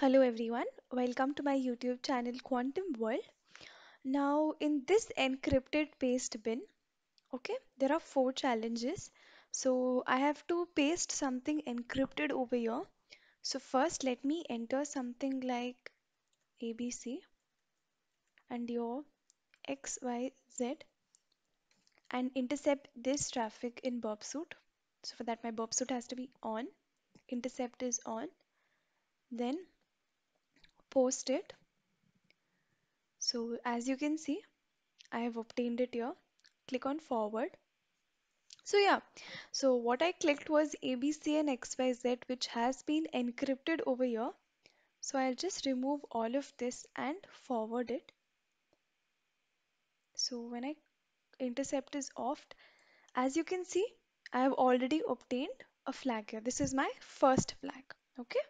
Hello everyone, welcome to my YouTube channel Quantum World. Now in this encrypted paste bin, okay, there are four challenges. So I have to paste something encrypted over here. So first let me enter something like ABC and your XYZ and intercept this traffic in burp suit. So for that my burp suit has to be on, intercept is on, then post it so as you can see I have obtained it here click on forward so yeah so what I clicked was ABC and XYZ which has been encrypted over here so I'll just remove all of this and forward it so when I intercept is off as you can see I have already obtained a flag here this is my first flag okay